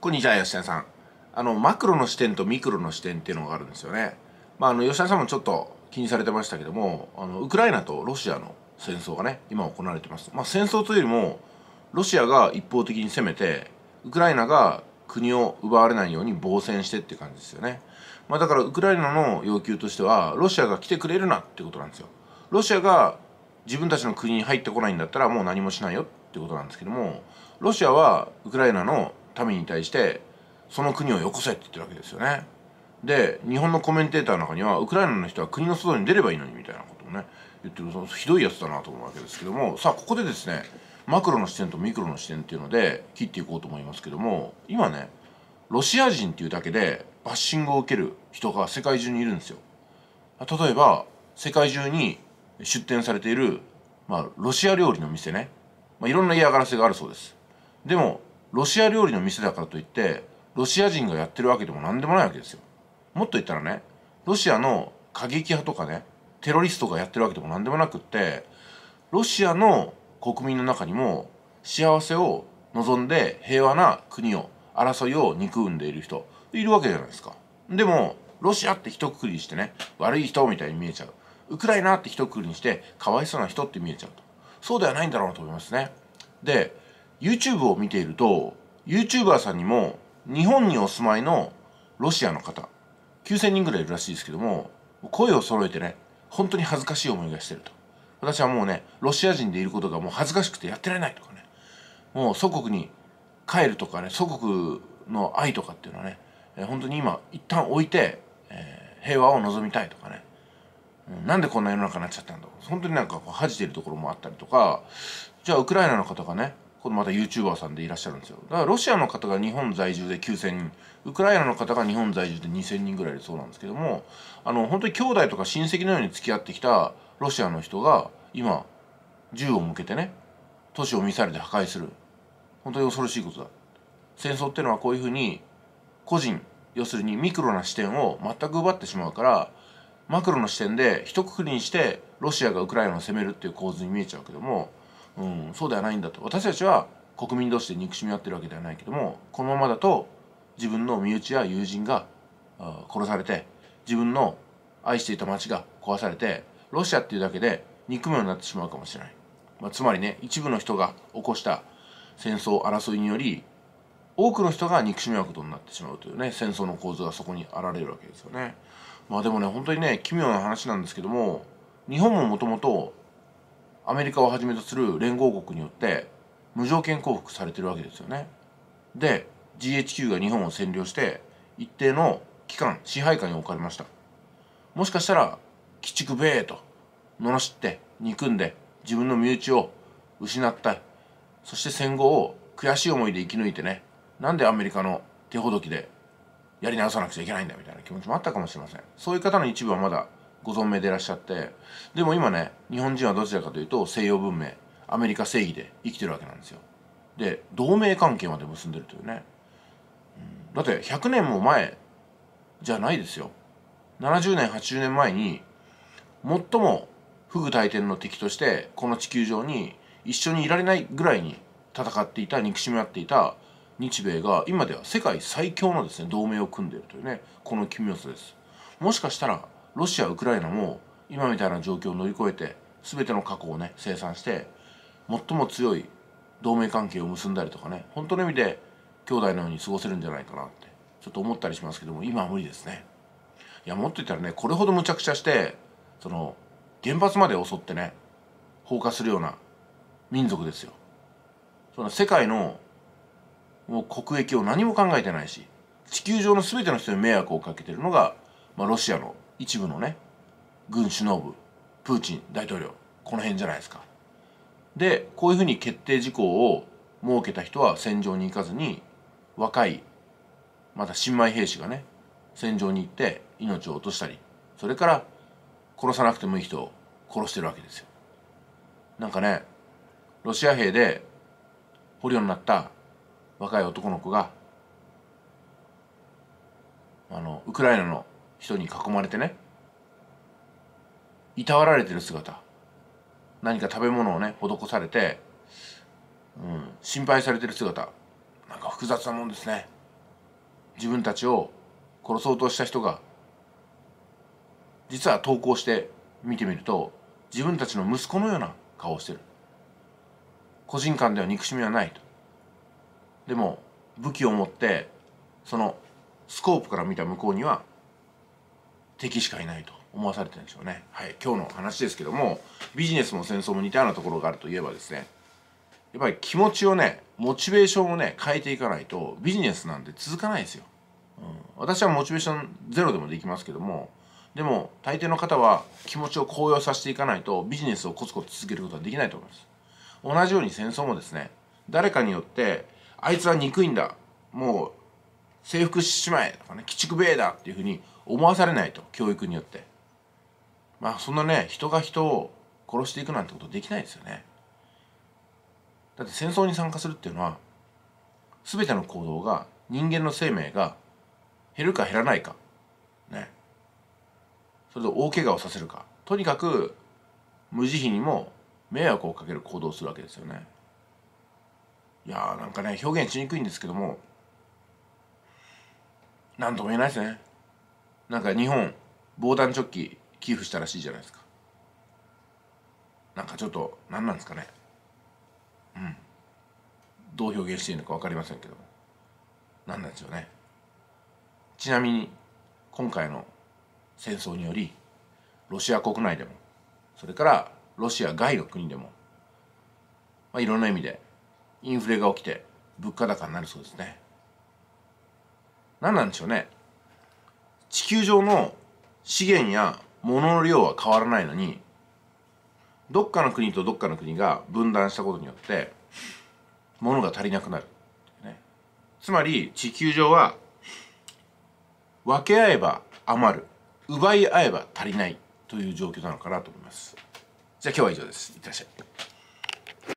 こんにちは、吉田さん。あの、マクロの視点とミクロの視点っていうのがあるんですよね。まあ、あの、吉田さんもちょっと気にされてましたけども、あの、ウクライナとロシアの戦争がね、今行われてます。まあ、戦争というよりも、ロシアが一方的に攻めて、ウクライナが国を奪われないように防戦してって感じですよね。まあ、だからウクライナの要求としては、ロシアが来てくれるなってことなんですよ。ロシアが自分たちの国に入ってこないんだったらもう何もしないよってことなんですけどもロシアはウクライナの民に対してその国をよこせって言ってるわけですよねで日本のコメンテーターの中にはウクライナの人は国の外に出ればいいのにみたいなことをね言ってるそのひどいやつだなと思うわけですけどもさあここでですねマクロの視点とミクロの視点っていうので切っていこうと思いますけども今ねロシア人っていうだけでバッシングを受ける人が世界中にいるんですよ例えば世界中に出店されている、まあ、ロシア料理の店ね、まあ、いろんな嫌がらせがあるそうですでもロシア料理の店だからといってロシア人がやってるわけでも何でもないわけですよもっと言ったらねロシアの過激派とかねテロリストがやってるわけでも何でもなくってロシアの国民の中にも幸せを望んで平和な国を争いを憎んでいる人いるわけじゃないですかでもロシアって一括りにしてね悪い人みたいに見えちゃうウクライナって一括りにしてかわいそうな人って見えちゃうとそうではないんだろうなと思いますねで YouTube を見ていると YouTuber さんにも日本にお住まいのロシアの方9000人ぐらいいるらしいですけども声を揃えてね本当に恥ずかしい思いがしてると私はもうねロシア人でいることがもう恥ずかしくてやってられないとかねもう祖国に帰るとかね祖国の愛とかっていうのはね本当に今一旦置いて、えー、平和を望みたいとかねなんでこんな世の中になっちゃったんだ本当になんかこう恥じてるところもあったりとかじゃあウクライナの方がねこのまた YouTuber さんでいらっしゃるんですよだからロシアの方が日本在住で9000人ウクライナの方が日本在住で2000人ぐらいでそうなんですけどもあの本当に兄弟とか親戚のように付き合ってきたロシアの人が今銃を向けてね都市をミサイルで破壊する本当に恐ろしいことだ戦争ってのはこういうふうに個人要するにミクロな視点を全く奪ってしまうからマクロの視点で一括りにしてロシアがウクライナを攻めるっていう構図に見えちゃうけどもうん、そうではないんだと私たちは国民同士で憎しみ合ってるわけではないけどもこのままだと自分の身内や友人が殺されて自分の愛していた町が壊されてロシアっていうだけで憎むようになってしまうかもしれない、まあ、つまりね一部の人が起こした戦争争いにより多くの人が憎しみ合うことになってしまうというね戦争の構図がそこにあられるわけですよねまあでもね本当にね奇妙な話なんですけども日本ももともとアメリカをはじめとする連合国によって無条件降伏されてるわけですよね。で GHQ が日本を占領して一定の期間支配下に置かれました。もしかしたら「鬼畜米」と罵って憎んで自分の身内を失ったそして戦後を悔しい思いで生き抜いてねなんでアメリカの手ほどきでやり直さなくちゃいけないんだみたいな気持ちもあったかもしれませんそういう方の一部はまだご存命でいらっしゃってでも今ね日本人はどちらかというと西洋文明アメリカ正義で生きてるわけなんですよで同盟関係まで結んでるというね、うん、だって100年も前じゃないですよ70年80年前に最もフグ大天の敵としてこの地球上に一緒にいられないぐらいに戦っていた憎しみ合っていた日米が今では世界最強のですね同盟を組んでいるというねこの奇妙さですもしかしたらロシアウクライナも今みたいな状況を乗り越えて全ての過去をね生産して最も強い同盟関係を結んだりとかね本当の意味で兄弟のように過ごせるんじゃないかなってちょっと思ったりしますけども今は無理ですねいやもっと言ったらねこれほどむちゃくちゃしてその原発まで襲ってね放火するような民族ですよその世界のもう国益を何も考えてないし地球上の全ての人に迷惑をかけてるのが、まあ、ロシアの一部のね軍首脳部プーチン大統領この辺じゃないですかでこういうふうに決定事項を設けた人は戦場に行かずに若いまた新米兵士がね戦場に行って命を落としたりそれから殺さなくてもいい人を殺してるわけですよなんかねロシア兵で捕虜になった若い男の子があのウクライナの人に囲まれてねいたわられてる姿何か食べ物をね施されて、うん、心配されてる姿なんか複雑なもんですね自分たちを殺そうとした人が実は投稿して見てみると自分たちの息子のような顔をしてる個人間では憎しみはないとでも武器を持ってそのスコープから見た向こうには敵しかいないと思わされてるんでしょうね、はい、今日の話ですけどもビジネスも戦争も似たようなところがあるといえばですねやっぱり気持ちをねモチベーションをね変えていかないとビジネスなんて続かないですよ、うん、私はモチベーションゼロでもできますけどもでも大抵の方は気持ちを高揚させていかないとビジネスをコツコツ続けることはできないと思います同じように戦争もですね誰かによってあいつは憎いんだもう征服しちまえとかね鬼畜米だっていうふうに思わされないと教育によってまあそんなね人が人を殺していくなんてことできないですよねだって戦争に参加するっていうのは全ての行動が人間の生命が減るか減らないかねそれで大怪我をさせるかとにかく無慈悲にも迷惑をかける行動をするわけですよねいやーなんかね表現しにくいんですけども何とも言えないですねなんか日本防弾チョッキ寄付したらしいじゃないですかなんかちょっと何なんですかねうんどう表現していいのか分かりませんけど何なんですよねちなみに今回の戦争によりロシア国内でもそれからロシア外の国でも、まあ、いろんな意味でインフレが起きて物価高になるそうですね何なんでしょうね地球上の資源や物の量は変わらないのにどっかの国とどっかの国が分断したことによって物が足りなくなる、ね、つまり地球上は分け合えば余る奪い合えば足りないという状況なのかなと思いますじゃあ今日は以上ですいってらっしゃい